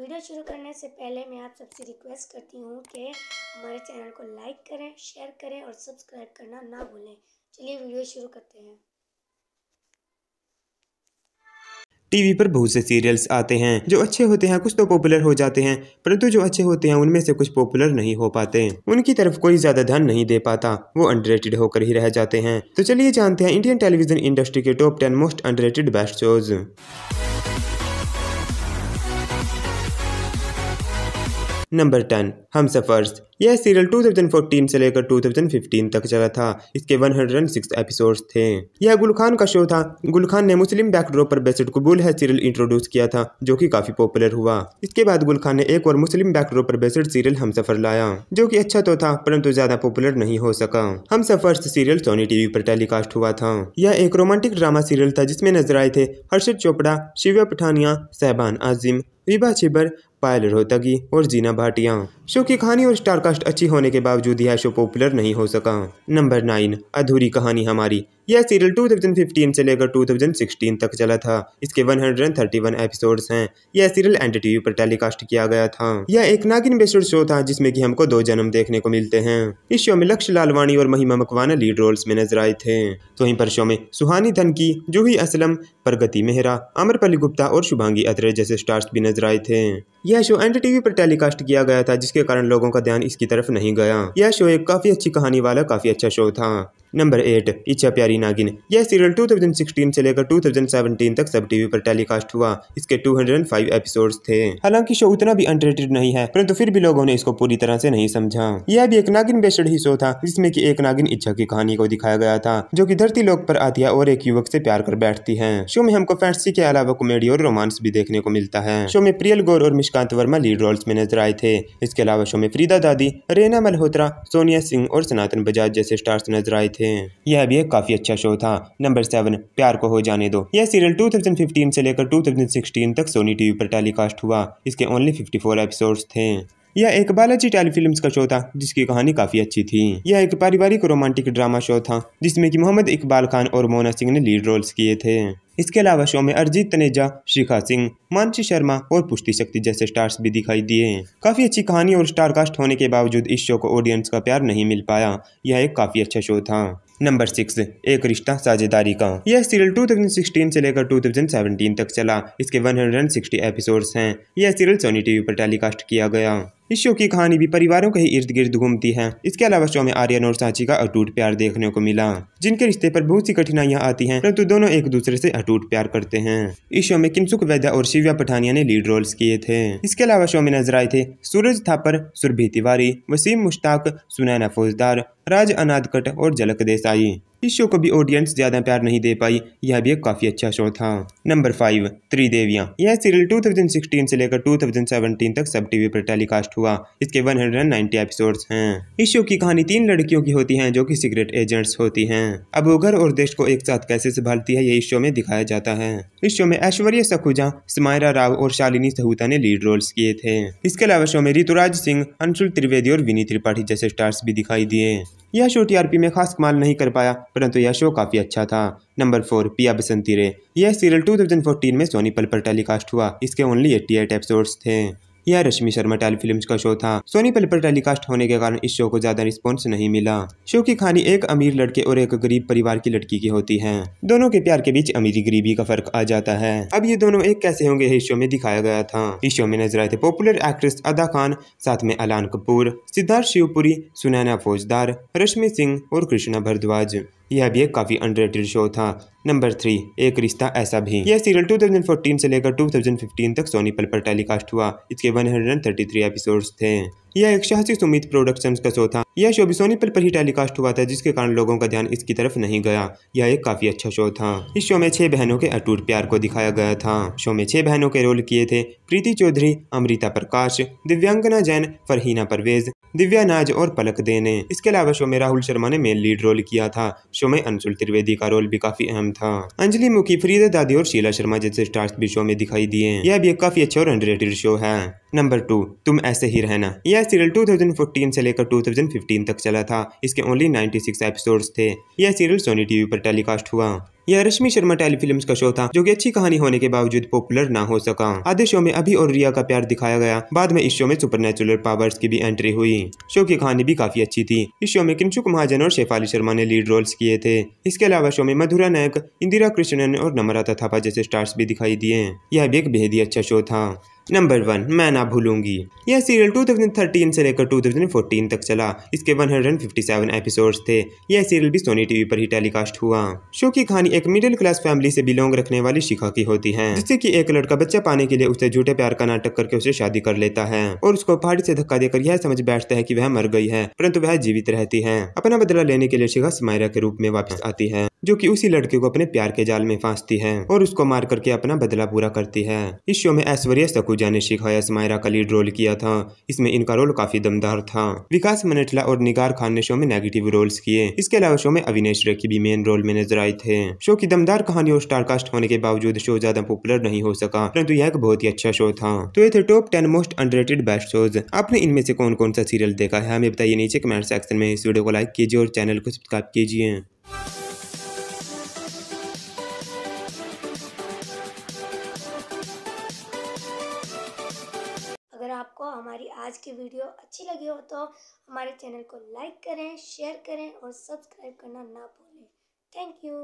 video शुरू करने से पहले मैं आप सबसे रिक्वेस्ट करती हूँ कि हमारे चैनल को लाइक करें शेयर करें और सब्सक्राइब करना ना भूलें चलिए वीडियो शुरू करते हैं टीवी पर बहुत से सीरियल्स आते हैं जो अच्छे होते हैं कुछ तो पॉपुलर हो जाते हैं परंतु जो अच्छे होते हैं उनमें से कुछ पॉपुलर नहीं हो पाते उनकी तरफ कोई ज्यादा ध्यान नहीं दे पाता वो अंडररेटेड होकर ही रह जाते हैं तो चलिए जानते हैं इंडियन टेलीविजन इंडस्ट्री के top ten most underrated best shows number ten Hum Safars यह सीरियल 2014 से लेकर 2015 तक चला था इसके 106 एपिसोड्स थे यह गुल खान का शो था गुल खान ने मुस्लिम बैकड्रॉप पर बेसड कबूल है सीरियल इंट्रोड्यूस किया था जो कि काफी पॉपुलर हुआ इसके बाद गुल खान ने एक और मुस्लिम बैकड्रॉप पर बेसड सीरियल हम सफर लाया जो कि अच्छा तो था परंतु ज्यादा पॉपुलर नहीं हो सका Hum Safar serial Sony TV पर टेलीकास्ट हुआ था यह एक रोमांटिक ड्रामा सीरियल था जिसमे नजर आए थे हर्षद चोपड़ा शिव्या पठानिया सहबान आजिम विभा छिबर पायल रोहतगी और जीना भाटिया शो की कहानी और स्टारकास्ट अच्छी होने के बावजूद यह शो पॉपुलर नहीं हो सका नंबर नाइन अधूरी कहानी हमारी यह सीरियल 2015 से लेकर 2016 तक चला था इसके 131 एपिसोड्स हैं यह सीरियल एन टीवी पर टेलीकास्ट किया गया था यह एक नागिन बेस्ड शो था जिसमें कि हमको दो जन्म देखने को मिलते हैं इस शो में लक्ष्य लालवाणी और महिमा मकवाना लीड रोल्स में नजर आए थे तो वहीं पर शो में सुहानी धनकी जूही असलम प्रगति मेहरा अमरपली गुप्ता और शुभांगी अत्रे जैसे स्टार्स भी नजर आए थे यह शो एन टीवी पर टेलीकास्ट किया गया था जिसके कारण लोगों का ध्यान इसकी तरफ नहीं गया यह शो एक काफी अच्छी कहानी वाला काफी अच्छा शो था नंबर एट इच्छा प्यारी नागिन यह सीरियल 2016 से लेकर 2017 तक सब टीवी पर टेलीकास्ट हुआ इसके 205 एपिसोड्स थे हालांकि शो उतना भी अनरेटेड नहीं है परंतु फिर भी लोगों ने इसको पूरी तरह से नहीं समझा यह भी एक नागिन बेस्ड ही शो था जिसमें की एक नागिन इच्छा की कहानी को दिखाया गया था जो की धरती लोक पर आती है और एक युवक ऐसी प्यार कर बैठती है शो में हमको फैंसी के अलावा कॉमेडी और रोमांस भी देखने को मिलता है शो में प्रियल गौर और निष्कांत वर्मा लीड रोल्स में नजर आए थे इसके अलावा शो में फ्रीदा दादी रेना मल्होत्रा सोनिया सिंह और सनातन बजाज जैसे स्टार्स नजर आए थे थे यह भी एक काफी अच्छा शो था नंबर सेवन प्यार को हो जाने दो यह सीरियल 2015 से लेकर 2016 तक सोनी टीवी पर टेलीकास्ट हुआ इसके ओनली 54 एपिसोड्स थे यह एक बालाजी टेलीफिल्म का शो था जिसकी कहानी काफी अच्छी थी यह एक पारिवारिक रोमांटिक ड्रामा शो था जिसमें कि मोहम्मद इकबाल खान और मोना सिंह ने लीड रोल्स किए थे इसके अलावा शो में अरजीत तनेजा शिखा सिंह मानसी शर्मा और पुष्टि शक्ति जैसे स्टार्स भी दिखाई दिए हैं काफी अच्छी कहानी और स्टार कास्ट होने के बावजूद इस शो को ऑडियंस का प्यार नहीं मिल पाया यह एक काफी अच्छा शो था नंबर सिक्स एक रिश्ता साझेदारी का यह सीरियल 2016 से लेकर 2017 तक चला इसके 160 एपिसोड्स हैं यह सीरियल सोनी टीवी पर टेलीकास्ट किया गया इस शो की कहानी भी परिवारों के ही इर्द गिर्द घूमती है इसके अलावा शो में आर्यन और सांची का अटूट प्यार देखने को मिला जिनके रिश्ते पर बहुत सी कठिनाइयां आती हैं परंतु दोनों एक दूसरे से अटूट प्यार करते हैं इस शो में किमसुक वैद्या और शिव्या पठानिया ने लीड रोल्स किए थे इसके अलावा शो में नजर आए थे सूरज थापर सुरभि तिवारी वसीम मुश्ताक सुनैना फौजदार राज अनादकट और जलक देसाई इस शो को भी ऑडियंस ज़्यादा प्यार नहीं दे पाई यह भी एक काफ़ी अच्छा शो था नंबर फाइव त्रिदेवियाँ यह सीरियल 2016 से लेकर 2017 तक सब टीवी पर टेलीकास्ट हुआ इसके 190 एपिसोड्स हैं इस शो की कहानी तीन लड़कियों की होती है जो की सीक्रेट एजेंट्स होती है अब वो घर और देश को एक साथ कैसे संभालती है ये इस शो में दिखाया जाता है इस शो में ऐश्वर्या सखुजा समायरा राव और शालिनी सहुता ने लीड रोल्स किए थे इसके अलावा शो में ऋतुराज सिंह अंशुल त्रिवेदी और विनी त्रिपाठी जैसे स्टार्स भी दिखाई दिए यह शो टीआरपी में खास कमाल नहीं कर पाया परंतु यह शो काफ़ी अच्छा था नंबर फोर पिया बसंती रे यह सीरियल 2014 में सोनी पल पर टेलीकास्ट हुआ इसके ओनली 88 एपिसोड्स थे यह रश्मि शर्मा टेलीफिल्म का शो था सोनी पल पर टेलीकास्ट होने के कारण इस शो को ज्यादा रिस्पॉन्स नहीं मिला शो की कहानी एक अमीर लड़के और एक गरीब परिवार की लड़की की होती है दोनों के प्यार के बीच अमीरी गरीबी का फर्क आ जाता है अब ये दोनों एक कैसे होंगे इस शो में दिखाया गया था इस शो में नजर आए थे पॉपुलर एक्ट्रेस अदा खान साथ में अलान कपूर सिद्धार्थ शिवपुरी सुनैना फौजदार रश्मि सिंह और कृष्णा भरद्वाज यह भी एक काफ़ी अंडररेटेड शो था नंबर थ्री एक रिश्ता ऐसा भी यह सीरियल 2014 से लेकर 2015 तक सोनी पल पर टेलीकास्ट हुआ इसके 133 एपिसोड्स थे यह एक शाह सुमित प्रोडक्शंस का शो था यह शो भी सोनी पल पर ही टेलीकास्ट हुआ था जिसके कारण लोगों का ध्यान इसकी तरफ नहीं गया यह एक काफी अच्छा शो था इस शो में छह बहनों के अटूट प्यार को दिखाया गया था शो में छह बहनों के रोल किए थे प्रीति चौधरी अमृता प्रकाश दिव्यांगना जैन फरहीना परवेज दिव्या नाज और पलक दे ने इसके अलावा शो में राहुल शर्मा ने मेन लीड रोल किया था शो में अंशुल त्रिवेदी का रोल भी काफी अहम था अंजलि मुखी फरीदा दादी और शीला शर्मा जैसे स्टार्स भी शो में दिखाई दिए यह भी एक काफी अच्छा और अंडररेटेड शो है नंबर टू तुम ऐसे ही रहना यह सीरियल 2014 से लेकर 2015 तक चला था इसके ओनली 96 एपिसोड्स थे यह सीरियल सोनी टीवी पर टेलीकास्ट हुआ यह रश्मि शर्मा टेलीफिल्म का शो था जो कि अच्छी कहानी होने के बावजूद पॉपुलर ना हो सका आधे शो में अभी और रिया का प्यार दिखाया गया बाद में इस शो में सुपर पावर्स की भी एंट्री हुई शो की कहानी भी काफी अच्छी थी इस शो में किंचुक महाजन और शेफाली शर्मा ने लीड रोल्स किए थे इसके अलावा शो में मधुरा नायक इंदिरा कृष्णन और नमराता थापा जैसे स्टार्स भी दिखाई दिए यह भी एक बेहद ही अच्छा शो था नंबर वन मैं ना भूलूंगी यह सीरियल 2013 से लेकर 2014 तक चला इसके 157 एपिसोड्स थे यह सीरियल भी सोनी टीवी पर ही टेलीकास्ट हुआ शो की कहानी एक मिडिल क्लास फैमिली से बिलोंग रखने वाली शिखा की होती है जिससे कि एक लड़का बच्चा पाने के लिए उसे झूठे प्यार का नाटक करके उसे शादी कर लेता है और उसको पहाड़ी ऐसी धक्का देकर यह समझ बैठता है की वह मर गई है परंतु वह जीवित रहती है अपना बदला लेने के लिए शिखा समायरा के रूप में वापस आती है जो कि उसी लड़के को अपने प्यार के जाल में फांसती है और उसको मार करके अपना बदला पूरा करती है इस शो में ऐश्वर्या सकूजा ने शिखाया समायरा का लीड रोल किया था इसमें इनका रोल काफी दमदार था विकास मनेठला और निगार खान ने शो में नेगेटिव रोल्स किए इसके अलावा शो में अविनेश रेखी भी मेन रोल में नजर आए थे शो की दमदार कहानी और स्टारकास्ट होने के बावजूद शो ज्यादा पॉपुलर नहीं हो सका परंतु यह एक बहुत ही अच्छा शो था तो ये थे top ten most under best shows आपने इनमें से कौन कौन सा सीरियल देखा है हमें बताइए नीचे कमेंट सेक्शन में इस वीडियो को लाइक कीजिए और चैनल को सब्सक्राइब कीजिए आपको हमारी आज की वीडियो अच्छी लगी हो तो हमारे चैनल को लाइक करें शेयर करें और सब्सक्राइब करना ना भूलें थैंक यू